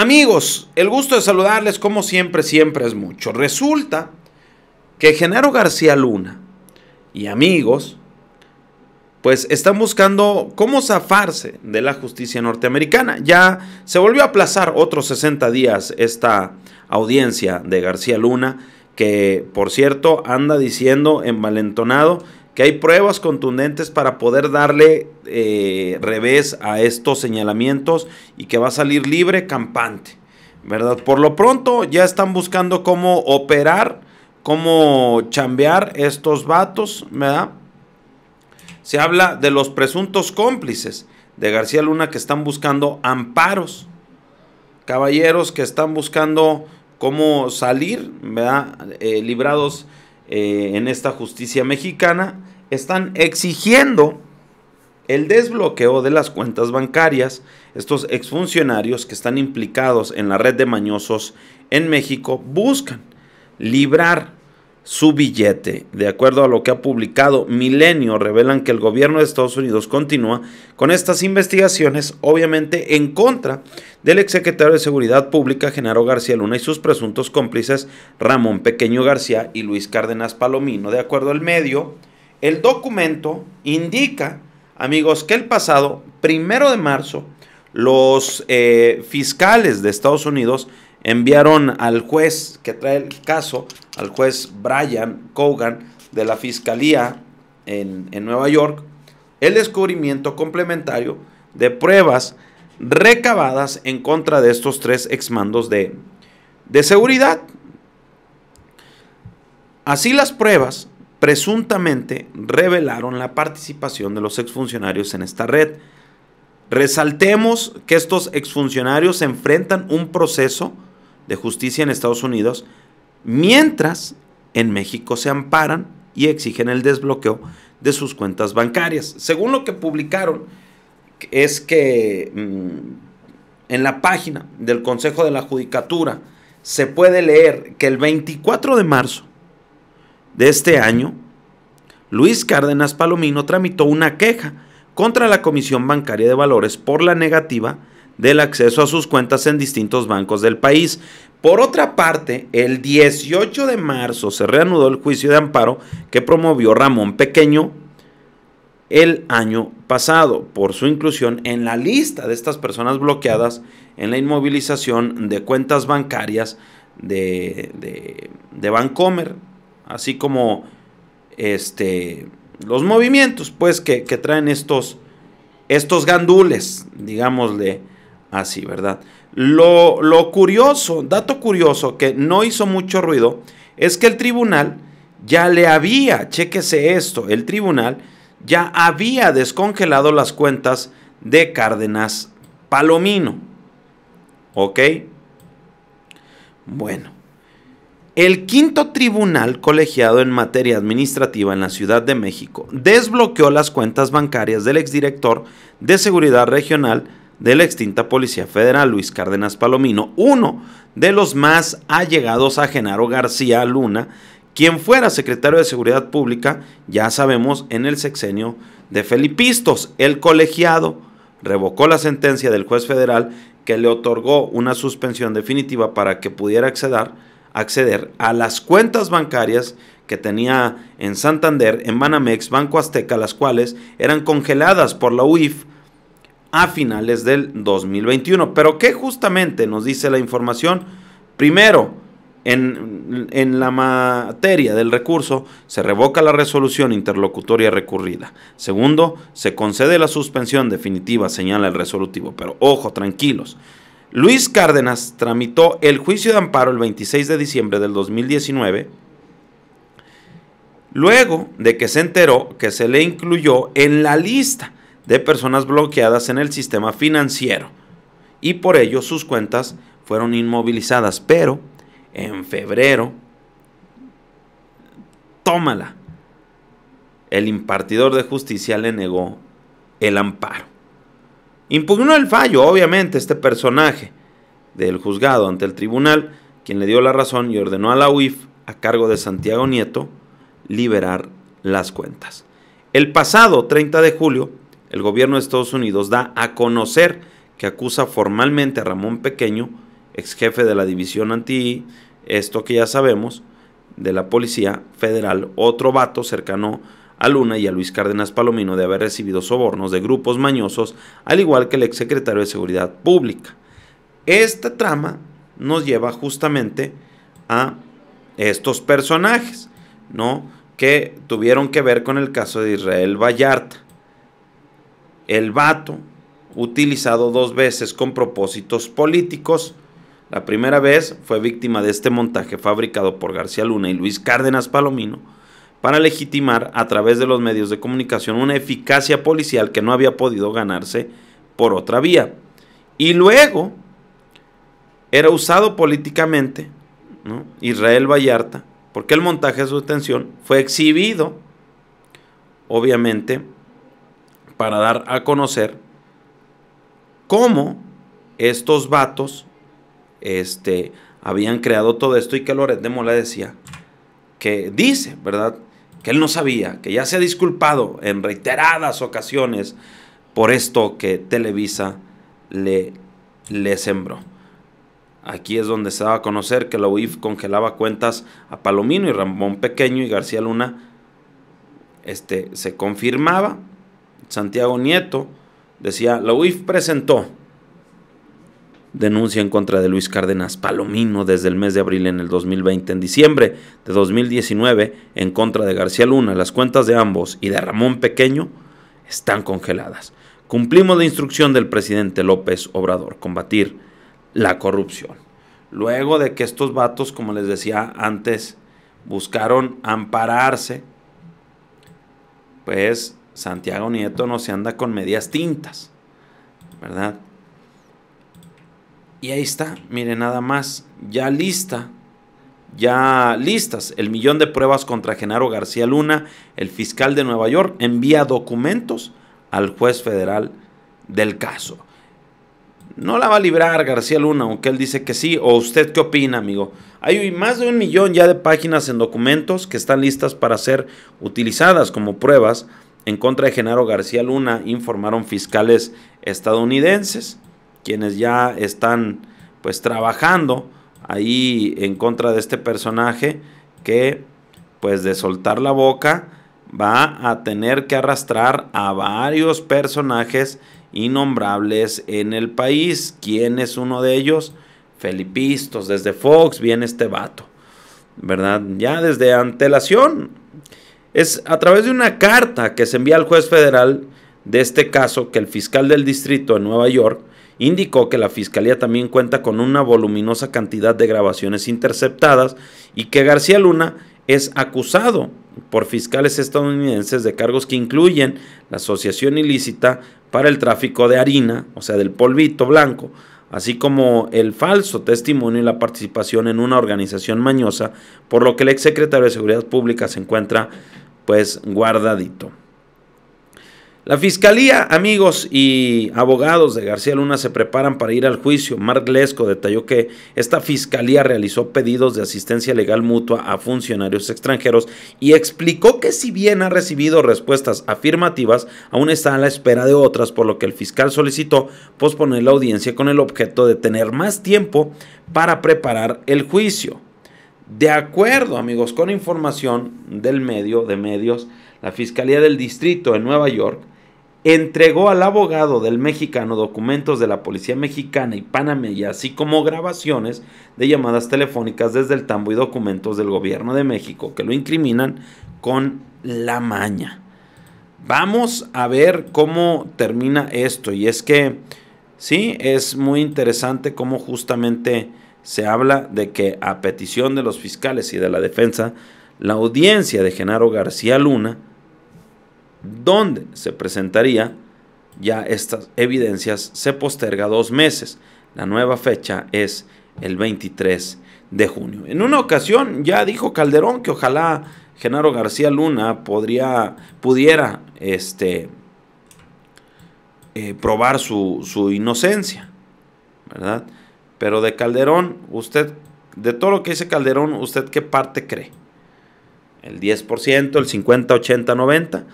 Amigos, el gusto de saludarles como siempre, siempre es mucho. Resulta que Genaro García Luna y amigos, pues están buscando cómo zafarse de la justicia norteamericana. Ya se volvió a aplazar otros 60 días esta audiencia de García Luna, que por cierto anda diciendo envalentonado que hay pruebas contundentes para poder darle eh, revés a estos señalamientos y que va a salir libre campante, ¿verdad? Por lo pronto ya están buscando cómo operar, cómo chambear estos vatos, ¿verdad? Se habla de los presuntos cómplices de García Luna que están buscando amparos, caballeros que están buscando cómo salir, ¿verdad? Eh, librados eh, en esta justicia mexicana están exigiendo el desbloqueo de las cuentas bancarias. Estos exfuncionarios que están implicados en la red de mañosos en México buscan librar su billete. De acuerdo a lo que ha publicado Milenio, revelan que el gobierno de Estados Unidos continúa con estas investigaciones, obviamente en contra del exsecretario de Seguridad Pública, Genaro García Luna, y sus presuntos cómplices, Ramón Pequeño García y Luis Cárdenas Palomino. De acuerdo al medio, el documento indica, amigos, que el pasado primero de marzo, los eh, fiscales de Estados Unidos enviaron al juez que trae el caso, al juez Brian Cogan de la Fiscalía en, Nueva York, el descubrimiento complementario de pruebas recabadas en contra de estos tres exmandos de, de seguridad. Así las pruebas presuntamente revelaron la participación de los exfuncionarios en esta red. Resaltemos que estos exfuncionarios enfrentan un proceso de justicia en Estados Unidos, mientras en México se amparan y exigen el desbloqueo de sus cuentas bancarias. Según lo que publicaron, es que mm, en la página del Consejo de la Judicatura se puede leer que el 24 de marzo de este año, Luis Cárdenas Palomino tramitó una queja contra la Comisión Bancaria de Valores por la negativa del acceso a sus cuentas en distintos bancos del país. Por otra parte, el 18 de marzo se reanudó el juicio de amparo que promovió Ramón Pequeño el año pasado por su inclusión en la lista de estas personas bloqueadas en la inmovilización de cuentas bancarias de, Bancomer, así como este, los movimientos pues, que, traen estos, estos gandules, digámosle así, ¿verdad? Lo, lo curioso, dato curioso que no hizo mucho ruido, es que el tribunal ya le había, chéquese esto, el tribunal ya había descongelado las cuentas de Cárdenas Palomino. ¿Ok? Bueno, el quinto tribunal colegiado en materia administrativa en la Ciudad de México desbloqueó las cuentas bancarias del exdirector de Seguridad Regional de la extinta Policía Federal, Luis Cárdenas Palomino, uno de los más allegados a Genaro García Luna, quien fuera secretario de Seguridad Pública, ya sabemos, en el sexenio de Felipistos. El colegiado revocó la sentencia del juez federal que le otorgó una suspensión definitiva para que pudiera acceder acceder a las cuentas bancarias que tenía en Santander, en Banamex, Banco Azteca, las cuales eran congeladas por la UIF a finales del 2021. Pero qué justamente nos dice la información, primero, en, en, la materia del recurso se revoca la resolución interlocutoria recurrida. Segundo, se concede la suspensión definitiva, señala el resolutivo. Pero ojo, tranquilos, Luis Cárdenas tramitó el juicio de amparo el 26 de diciembre del 2019, luego de que se enteró que se le incluyó en la lista de personas bloqueadas en el sistema financiero y por ello sus cuentas fueron inmovilizadas. Pero en febrero, tómala, el impartidor de justicia le negó el amparo. Impugnó el fallo, obviamente, este personaje del juzgado ante el tribunal, quien le dio la razón y ordenó a la UIF, a cargo de Santiago Nieto, liberar las cuentas. El pasado 30 de julio, el gobierno de Estados Unidos da a conocer que acusa formalmente a Ramón Pequeño, ex jefe de la división anti, esto que ya sabemos, de la Policía Federal, otro vato cercano a Luna y a Luis Cárdenas Palomino de haber recibido sobornos de grupos mañosos, al igual que el exsecretario de Seguridad Pública. Esta trama nos lleva justamente a estos personajes, ¿no? Que tuvieron que ver con el caso de Israel Vallarta. El vato, utilizado dos veces con propósitos políticos, la primera vez fue víctima de este montaje fabricado por García Luna y Luis Cárdenas Palomino, para legitimar a través de los medios de comunicación una eficacia policial que no había podido ganarse por otra vía. Y luego era usado políticamente Israel Vallarta, porque el montaje de su detención fue exhibido, obviamente, para dar a conocer cómo estos vatos este, habían creado todo esto y que Loret de Mola decía que dice, ¿verdad? que él no sabía, que ya se ha disculpado en reiteradas ocasiones por esto que Televisa le, le sembró. Aquí es donde se daba a conocer que la UIF congelaba cuentas a Palomino y Ramón Pequeño y García Luna. Este se confirmaba. Santiago Nieto decía, la UIF presentó denuncia en contra de Luis Cárdenas Palomino desde el mes de abril en el 2020. En diciembre de 2019, en contra de García Luna, las cuentas de ambos y de Ramón Pequeño están congeladas. Cumplimos la instrucción del presidente López Obrador, combatir la corrupción. Luego de que estos vatos, como les decía antes, buscaron ampararse, pues Santiago Nieto no se anda con medias tintas, ¿verdad? Y ahí está, mire nada más, ya lista, ya listas, el millón de pruebas contra Genaro García Luna, el fiscal de Nueva York, envía documentos al juez federal del caso. No la va a librar García Luna, aunque él dice que sí. ¿O usted qué opina, amigo? Hay más de un millón ya de páginas en documentos que están listas para ser utilizadas como pruebas en contra de Genaro García Luna, informaron fiscales estadounidenses quienes ya están pues trabajando ahí en contra de este personaje que pues de soltar la boca va a tener que arrastrar a varios personajes innombrables en el país. ¿Quién es uno de ellos? Felipistos, desde Fox viene este vato, ¿verdad? Ya desde antelación. Es a través de una carta que se envía al juez federal de este caso que el fiscal del distrito de Nueva York Indicó que la Fiscalía también cuenta con una voluminosa cantidad de grabaciones interceptadas y que García Luna es acusado por fiscales estadounidenses de cargos que incluyen la asociación ilícita para el tráfico de harina, o sea, del polvito blanco, así como el falso testimonio y la participación en una organización mañosa, por lo que el exsecretario de Seguridad Pública se encuentra pues guardadito. La fiscalía, amigos y abogados de García Luna se preparan para ir al juicio. Mark Lesco detalló que esta fiscalía realizó pedidos de asistencia legal mutua a funcionarios extranjeros y explicó que si bien ha recibido respuestas afirmativas, aún está a la espera de otras, por lo que el fiscal solicitó posponer la audiencia con el objeto de tener más tiempo para preparar el juicio. De acuerdo, amigos, con información del medio de medios, la Fiscalía del Distrito de Nueva York entregó al abogado del mexicano documentos de la policía mexicana y panameña, así como grabaciones de llamadas telefónicas desde el tambo y documentos del gobierno de México que lo incriminan con la maña. Vamos a ver cómo termina esto. Y es que, sí, es muy interesante cómo justamente se habla de que a petición de los fiscales y de la defensa, la audiencia de Genaro García Luna, donde se presentaría ya estas evidencias, se posterga dos meses. La nueva fecha es el 23 de junio. En una ocasión ya dijo Calderón que ojalá Genaro García Luna podría, pudiera este, eh, probar su, su inocencia, ¿verdad? Pero de Calderón, usted, de todo lo que dice Calderón, ¿usted qué parte cree? ¿El 10%, el 50, 80, 90%?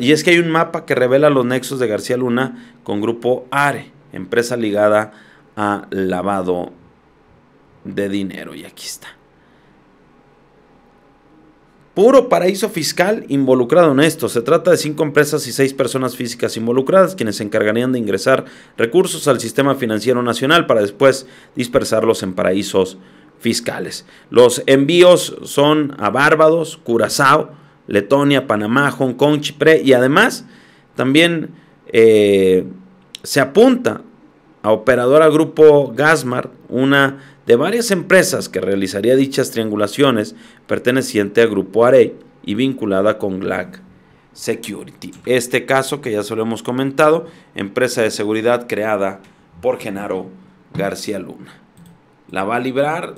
Y es que hay un mapa que revela los nexos de García Luna con Grupo ARE, empresa ligada a lavado de dinero. Y aquí está. Puro paraíso fiscal involucrado en esto. Se trata de cinco empresas y seis personas físicas involucradas, quienes se encargarían de ingresar recursos al sistema financiero nacional para después dispersarlos en paraísos fiscales. Los envíos son a Bárbados, Curazao, Letonia, Panamá, Hong Kong, Chipre y además también eh, se apunta a operadora Grupo Gasmar, una de varias empresas que realizaría dichas triangulaciones perteneciente a Grupo Arey y vinculada con Glac Security. Este caso que ya se lo hemos comentado, empresa de seguridad creada por Genaro García Luna. ¿La va a librar?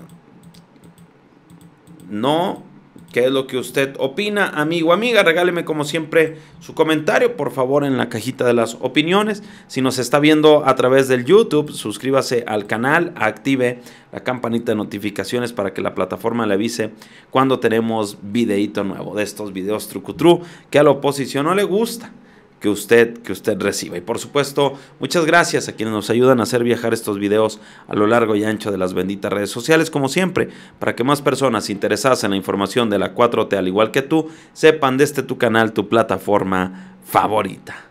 No, qué es lo que usted opina, amigo, amiga. Regáleme como siempre su comentario, por favor, en la cajita de las opiniones. Si nos está viendo a través del YouTube, suscríbase al canal, active la campanita de notificaciones para que la plataforma le avise cuando tenemos videito nuevo de estos videos trucutru que a la oposición no le gusta que usted, que usted reciba. Y por supuesto, muchas gracias a quienes nos ayudan a hacer viajar estos videos a lo largo y ancho de las benditas redes sociales, como siempre, para que más personas interesadas en la información de la 4T, al igual que tú, sepan de este tu canal, tu plataforma favorita.